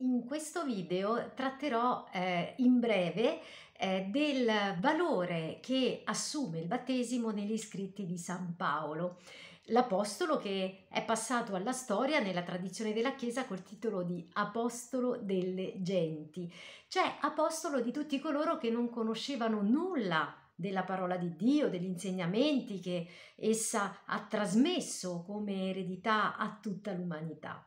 In questo video tratterò eh, in breve eh, del valore che assume il battesimo negli scritti di San Paolo, l'apostolo che è passato alla storia nella tradizione della Chiesa col titolo di Apostolo delle Genti, cioè apostolo di tutti coloro che non conoscevano nulla della parola di Dio, degli insegnamenti che essa ha trasmesso come eredità a tutta l'umanità.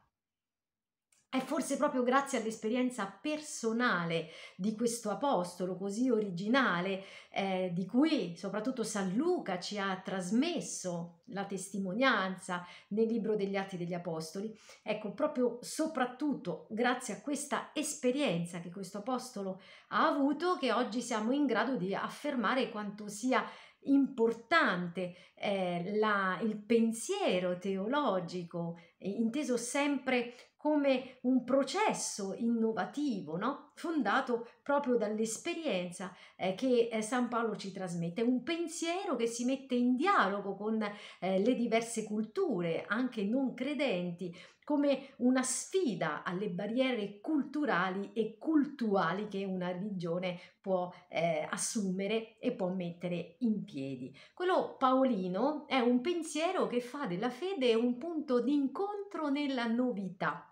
È forse proprio grazie all'esperienza personale di questo apostolo così originale, eh, di cui soprattutto San Luca ci ha trasmesso la testimonianza nel libro degli Atti degli Apostoli. Ecco, proprio soprattutto grazie a questa esperienza che questo apostolo ha avuto, che oggi siamo in grado di affermare quanto sia importante eh, la, il pensiero teologico, inteso sempre come un processo innovativo, no? fondato proprio dall'esperienza eh, che eh, San Paolo ci trasmette, un pensiero che si mette in dialogo con eh, le diverse culture, anche non credenti, come una sfida alle barriere culturali e cultuali che una religione può eh, assumere e può mettere in piedi. Quello paolino è un pensiero che fa della fede un punto di incontro nella novità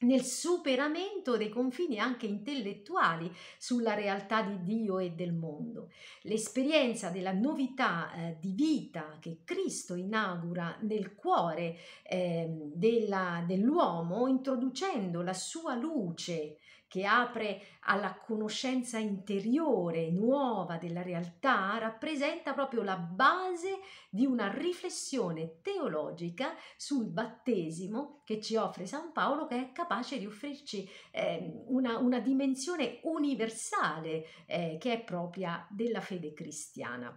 nel superamento dei confini anche intellettuali sulla realtà di Dio e del mondo. L'esperienza della novità eh, di vita che Cristo inaugura nel cuore eh, della, dell'uomo introducendo la sua luce che apre alla conoscenza interiore nuova della realtà, rappresenta proprio la base di una riflessione teologica sul battesimo che ci offre San Paolo, che è capace di offrirci eh, una, una, dimensione universale eh, che è propria della fede cristiana.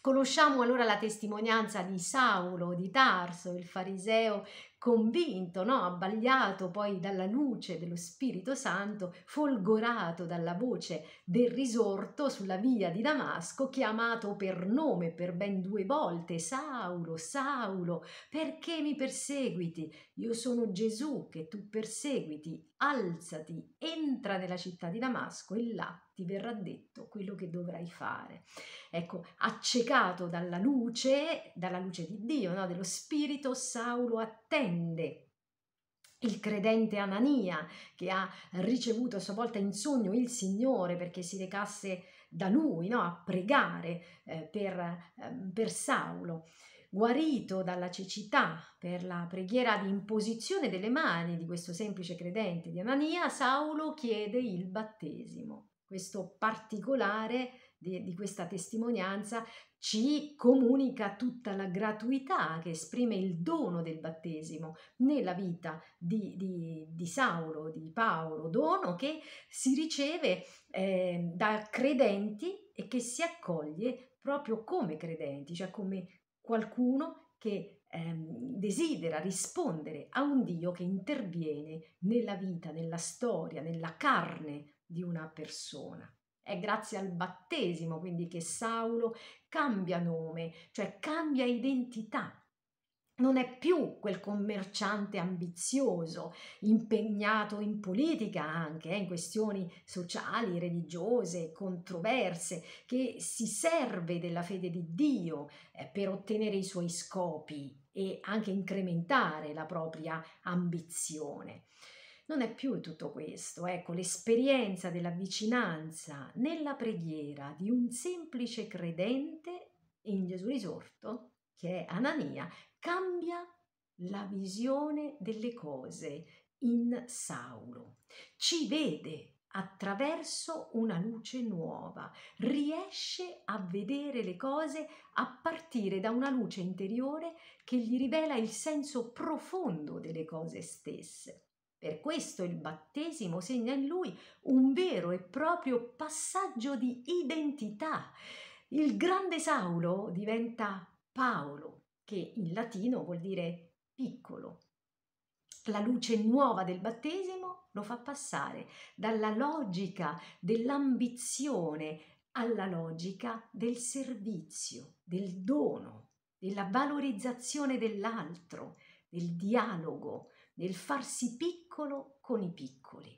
Conosciamo allora la testimonianza di Saulo di Tarso, il fariseo convinto, no? abbagliato poi dalla luce dello Spirito Santo, folgorato dalla voce del risorto sulla via di Damasco, chiamato per nome per ben due volte, Saulo, Saulo, perché mi perseguiti? Io sono Gesù che tu perseguiti, alzati, entra nella città di Damasco e là ti verrà detto quello che dovrai fare. Ecco, accecato dalla luce, dalla luce di Dio, no? dello Spirito, Saulo attenta intende il credente Anania, che ha ricevuto a sua volta in sogno il Signore perché si recasse da lui no? a pregare eh, per, eh, per, Saulo, guarito dalla cecità per la preghiera di imposizione delle mani di questo semplice credente di Anania, Saulo chiede il battesimo. Questo particolare di, di questa testimonianza ci comunica tutta la gratuità che esprime il dono del battesimo nella vita di, di, di Saulo, di Paolo, dono che si riceve eh, da credenti e che si accoglie proprio come credenti, cioè come qualcuno che ehm, desidera rispondere a un Dio che interviene nella vita, nella storia, nella carne di una persona. È grazie al battesimo quindi che Saulo cambia nome, cioè cambia identità. Non è più quel commerciante ambizioso, impegnato in politica anche, eh, in questioni sociali, religiose, controverse, che si serve della fede di Dio eh, per ottenere i suoi scopi e anche incrementare la propria ambizione. Non è più tutto questo, ecco, l'esperienza della vicinanza nella preghiera di un semplice credente in Gesù risorto, che è Anania, cambia la visione delle cose in Saulo. Ci vede attraverso una luce nuova, riesce a vedere le cose a partire da una luce interiore che gli rivela il senso profondo delle cose stesse. Per questo il battesimo segna in lui un vero e proprio passaggio di identità. Il grande Saulo diventa Paolo, che in latino vuol dire piccolo. La luce nuova del battesimo lo fa passare dalla logica dell'ambizione alla logica del servizio, del dono, della valorizzazione dell'altro, del dialogo, nel farsi piccolo con i piccoli.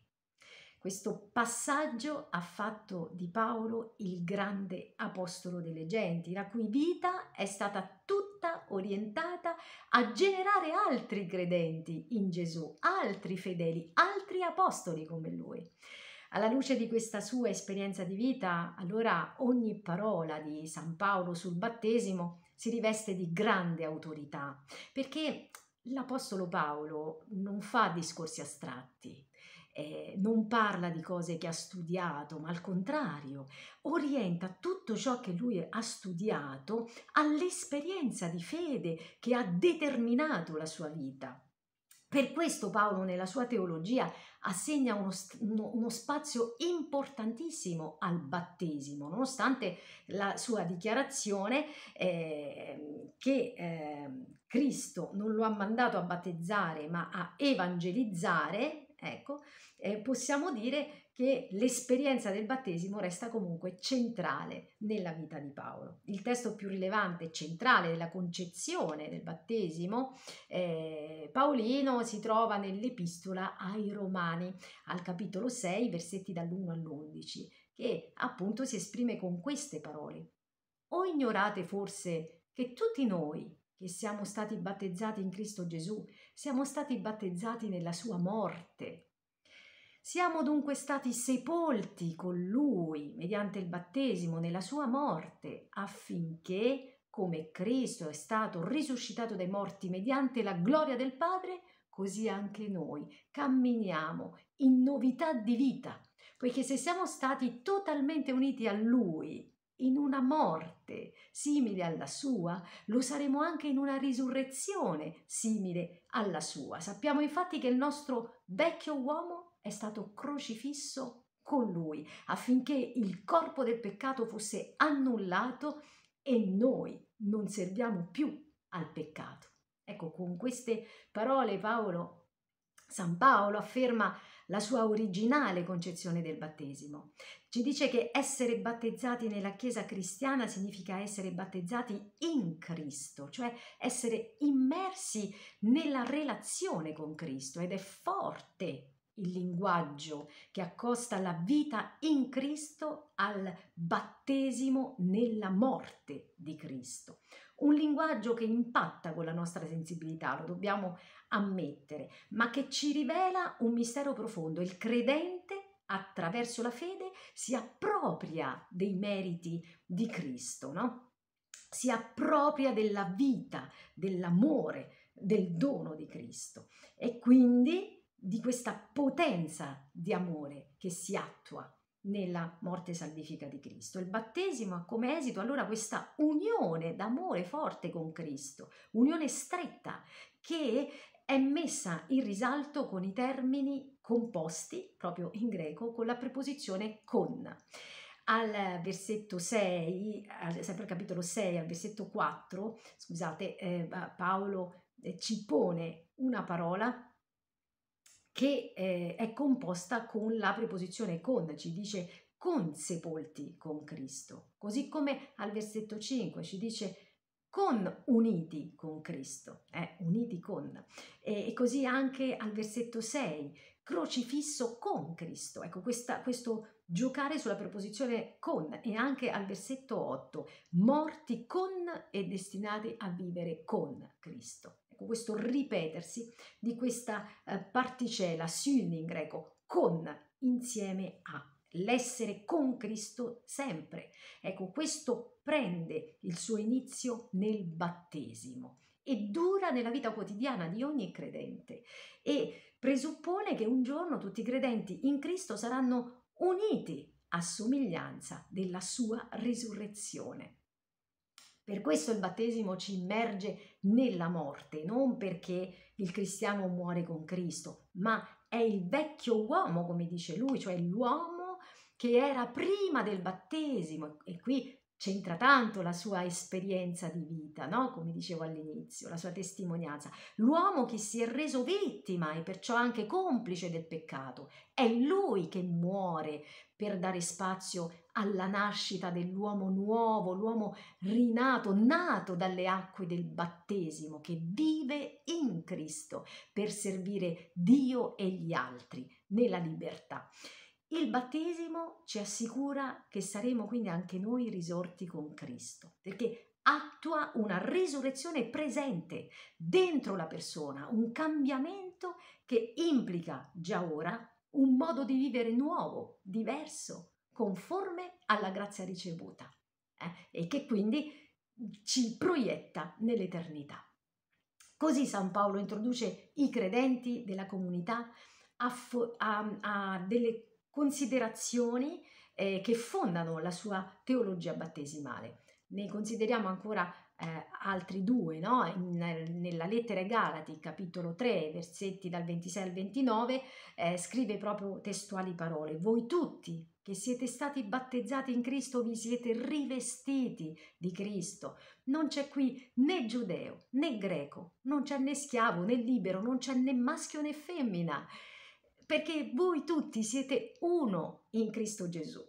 Questo passaggio ha fatto di Paolo il grande apostolo delle genti, la cui vita è stata tutta orientata a generare altri credenti in Gesù, altri fedeli, altri apostoli come lui. Alla luce di questa sua esperienza di vita, allora ogni parola di San Paolo sul battesimo si riveste di grande autorità, perché l'Apostolo Paolo non fa discorsi astratti, eh, non parla di cose che ha studiato, ma al contrario, orienta tutto ciò che lui ha studiato all'esperienza di fede che ha determinato la sua vita. Per questo Paolo nella sua teologia assegna uno, uno, spazio importantissimo al battesimo, nonostante la sua dichiarazione eh, che eh, Cristo non lo ha mandato a battezzare ma a evangelizzare, ecco, eh, possiamo dire che l'esperienza del battesimo resta comunque centrale nella vita di Paolo. Il testo più rilevante e centrale della concezione del battesimo eh, paolino si trova nell'epistola ai Romani, al capitolo 6, versetti dall'1 all'11, che appunto si esprime con queste parole. O ignorate forse che tutti noi che siamo stati battezzati in Cristo Gesù siamo stati battezzati nella sua morte. Siamo dunque stati sepolti con lui mediante il battesimo nella sua morte affinché, come Cristo è stato risuscitato dai morti mediante la gloria del Padre, così anche noi camminiamo in novità di vita, poiché se siamo stati totalmente uniti a Lui in una morte simile alla sua, lo saremo anche in una risurrezione simile alla sua. Sappiamo infatti che il nostro vecchio uomo è stato crocifisso con lui, affinché il corpo del peccato fosse annullato e noi non serviamo più al peccato. Ecco, con queste parole Paolo, San Paolo afferma la sua originale concezione del battesimo. Ci dice che essere battezzati nella Chiesa cristiana significa essere battezzati in Cristo, cioè essere immersi nella relazione con Cristo ed è forte il linguaggio che accosta la vita in Cristo al battesimo nella morte di Cristo. Un linguaggio che impatta con la nostra sensibilità, lo dobbiamo ammettere, ma che ci rivela un mistero profondo. Il credente attraverso la fede si appropria dei meriti di Cristo, no? si appropria della vita, dell'amore, del dono di Cristo e quindi di questa potenza di amore che si attua nella morte salvifica di Cristo. Il battesimo ha come esito allora questa unione d'amore forte con Cristo, unione stretta che è messa in risalto con i termini composti, proprio in greco, con la preposizione con. Al versetto 6, sempre al capitolo 6, al versetto 4, scusate, eh, Paolo eh, ci pone una parola che eh, è composta con la preposizione con, ci dice con sepolti con Cristo, così come al versetto 5 ci dice con uniti con Cristo, eh, uniti con. E, e, così anche al versetto 6, crocifisso con Cristo. Ecco, questa, questo giocare sulla preposizione con e anche al versetto 8, morti con e destinati a vivere con Cristo. Ecco, questo ripetersi di questa eh, particella, syn in greco, con, insieme a l'essere con Cristo sempre. Ecco, questo prende il suo inizio nel battesimo e dura nella vita quotidiana di ogni credente e presuppone che un giorno tutti i credenti in Cristo saranno uniti a somiglianza della sua risurrezione. Per questo il battesimo ci immerge nella morte, non perché il cristiano muore con Cristo, ma è il vecchio uomo, come dice lui, cioè l'uomo che era prima del battesimo. E qui c'entra tanto la sua esperienza di vita, no? come dicevo all'inizio, la sua testimonianza. L'uomo che si è reso vittima e perciò anche complice del peccato, è lui che muore per dare spazio alla nascita dell'uomo nuovo, l'uomo rinato, nato dalle acque del battesimo, che vive in Cristo per servire Dio e gli altri nella libertà. Il battesimo ci assicura che saremo quindi anche noi risorti con Cristo, perché attua una risurrezione presente dentro la persona, un cambiamento che implica già ora un modo di vivere nuovo, diverso, conforme alla grazia ricevuta eh? e che quindi ci proietta nell'eternità. Così San Paolo introduce i credenti della comunità a, a, a delle considerazioni eh, che fondano la sua teologia battesimale. Ne consideriamo ancora eh, altri due, no? In, nella lettera ai Galati, capitolo 3, versetti dal 26 al 29, eh, scrive proprio testuali parole: Voi tutti che siete stati battezzati in Cristo vi siete rivestiti di Cristo. Non c'è qui né giudeo né greco, non c'è né schiavo né libero, non c'è né maschio né femmina perché voi tutti siete uno in Cristo Gesù.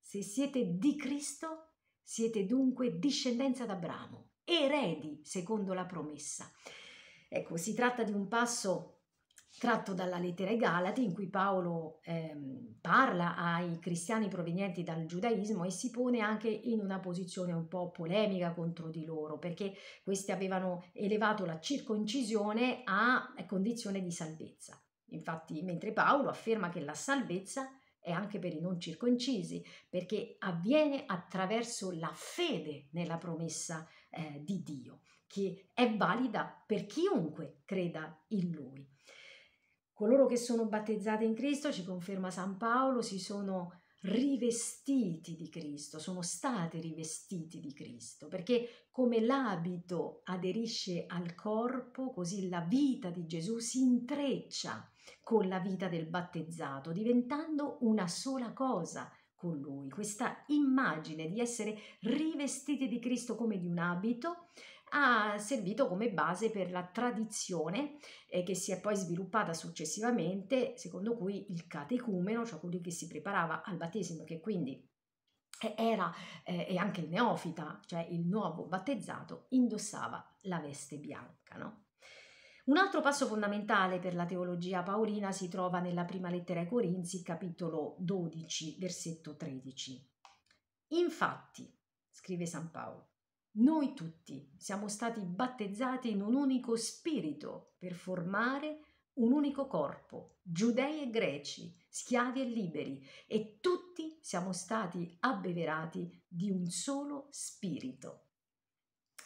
Se siete di Cristo, siete dunque discendenza d'Abramo, eredi secondo la promessa. Ecco, si tratta di un passo tratto dalla lettera ai Galati in cui Paolo ehm, parla ai cristiani provenienti dal giudaismo e si pone anche in una posizione un po' polemica contro di loro perché questi avevano elevato la circoncisione a condizione di salvezza. Infatti, mentre Paolo afferma che la salvezza è anche per i non circoncisi, perché avviene attraverso la fede nella promessa eh, di Dio, che è valida per chiunque creda in Lui. Coloro che sono battezzati in Cristo, ci conferma San Paolo, si sono rivestiti di Cristo, sono stati rivestiti di Cristo, perché come l'abito aderisce al corpo, così la vita di Gesù si intreccia con la vita del battezzato, diventando una sola cosa con lui. Questa immagine di essere rivestiti di Cristo come di un abito ha servito come base per la tradizione eh, che si è poi sviluppata successivamente, secondo cui il catecumeno, cioè colui che si preparava al battesimo, che quindi era eh, e anche il neofita, cioè il nuovo battezzato, indossava la veste bianca. No? Un altro passo fondamentale per la teologia paolina si trova nella prima lettera ai Corinzi, capitolo 12, versetto 13. Infatti, scrive San Paolo, noi tutti siamo stati battezzati in un unico spirito per formare un unico corpo, giudei e greci, schiavi e liberi, e tutti siamo stati abbeverati di un solo spirito.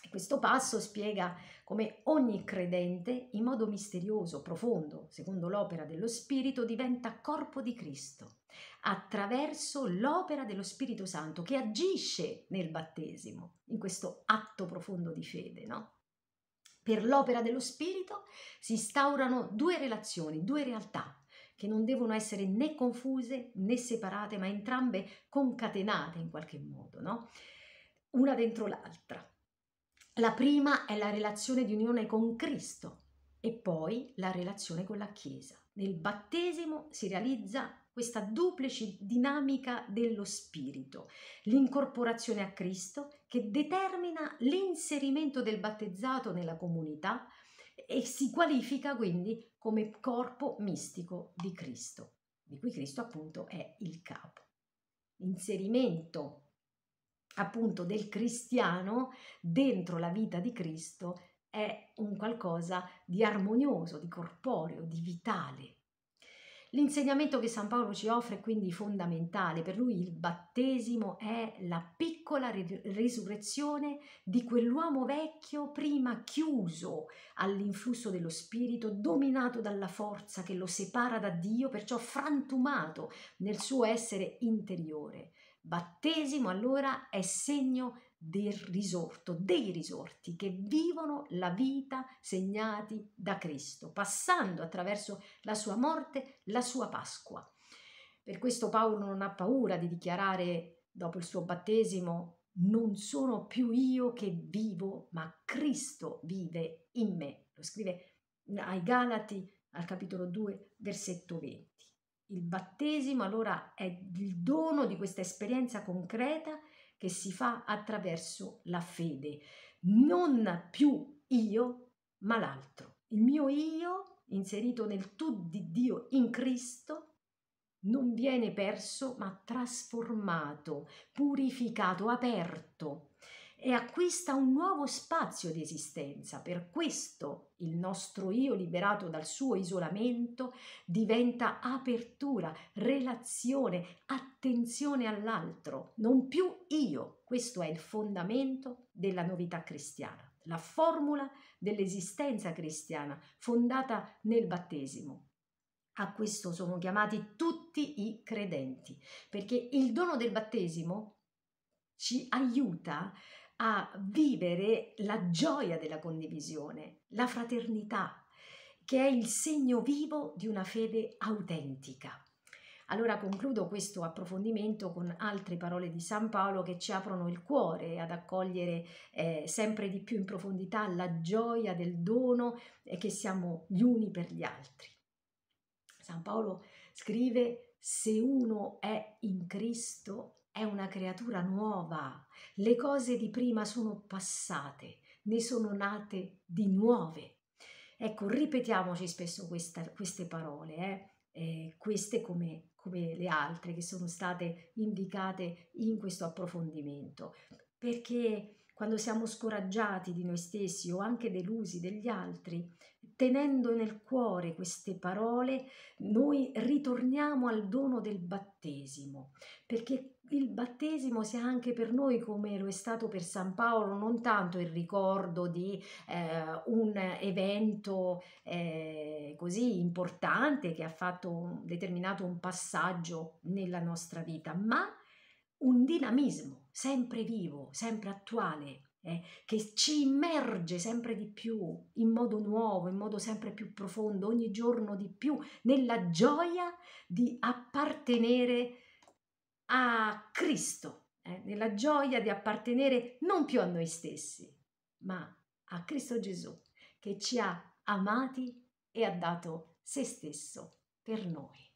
Questo passo spiega come ogni credente, in modo misterioso, profondo, secondo l'opera dello Spirito, diventa corpo di Cristo, attraverso l'opera dello Spirito Santo che agisce nel battesimo, in questo atto profondo di fede, no? Per l'opera dello Spirito si instaurano due relazioni, due realtà, che non devono essere né confuse né separate, ma entrambe concatenate in qualche modo, no? Una dentro l'altra. La prima è la relazione di unione con Cristo e poi la relazione con la Chiesa. Nel battesimo si realizza questa duplice dinamica dello spirito, l'incorporazione a Cristo che determina l'inserimento del battezzato nella comunità e si qualifica quindi come corpo mistico di Cristo, di cui Cristo appunto è il capo. L'inserimento appunto del cristiano dentro la vita di Cristo è un qualcosa di armonioso, di corporeo, di vitale. L'insegnamento che San Paolo ci offre è quindi fondamentale, per lui il battesimo è la piccola risurrezione di quell'uomo vecchio prima chiuso all'influsso dello Spirito, dominato dalla forza che lo separa da Dio, perciò frantumato nel suo essere interiore. Battesimo allora è segno del risorto, dei risorti che vivono la vita segnati da Cristo, passando attraverso la sua morte, la sua Pasqua. Per questo Paolo non ha paura di dichiarare dopo il suo battesimo non sono più io che vivo, ma Cristo vive in me. Lo scrive ai Galati al capitolo 2, versetto 20. Il battesimo allora è il dono di questa esperienza concreta che si fa attraverso la fede, non più io, ma l'altro. Il mio io, inserito nel tu di Dio in Cristo, non viene perso, ma trasformato, purificato, aperto e acquista un nuovo spazio di esistenza. Per questo il nostro io liberato dal suo isolamento diventa apertura, relazione, attenzione all'altro, non più io. Questo è il fondamento della novità cristiana, la formula dell'esistenza cristiana fondata nel battesimo. A questo sono chiamati tutti i credenti, perché il dono del battesimo ci aiuta a a vivere la gioia della condivisione, la fraternità, che è il segno vivo di una fede autentica. Allora concludo questo approfondimento con altre parole di San Paolo che ci aprono il cuore ad accogliere eh, sempre di più in profondità la gioia del dono eh, che siamo gli uni per gli altri. San Paolo scrive se uno è in Cristo è una creatura nuova, le cose di prima sono passate, ne sono nate di nuove. Ecco, ripetiamoci spesso questa, queste parole, eh? Eh, queste come, come le altre che sono state indicate in questo approfondimento, perché quando siamo scoraggiati di noi stessi o anche delusi degli altri, tenendo nel cuore queste parole, noi ritorniamo al dono del battesimo, perché il battesimo sia anche per noi come lo è stato per San Paolo, non tanto il ricordo di eh, un evento eh, così importante che ha fatto determinato un passaggio nella nostra vita, ma un dinamismo sempre vivo, sempre attuale, eh, che ci immerge sempre di più in modo nuovo, in modo sempre più profondo, ogni giorno di più, nella gioia di appartenere a a Cristo, eh, nella gioia di appartenere non più a noi stessi, ma a Cristo Gesù che ci ha amati e ha dato se stesso per noi.